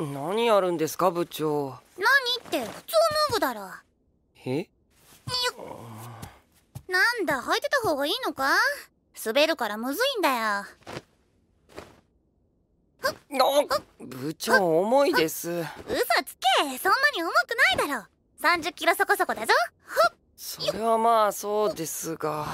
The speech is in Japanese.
何やるんですか部長何って普通脱ぐだろえなんだ履いてた方がいいのか滑るからむずいんだよ部長重いです嘘つけそんなに重くないだろ30キロそこそこだぞそれはまあそうですが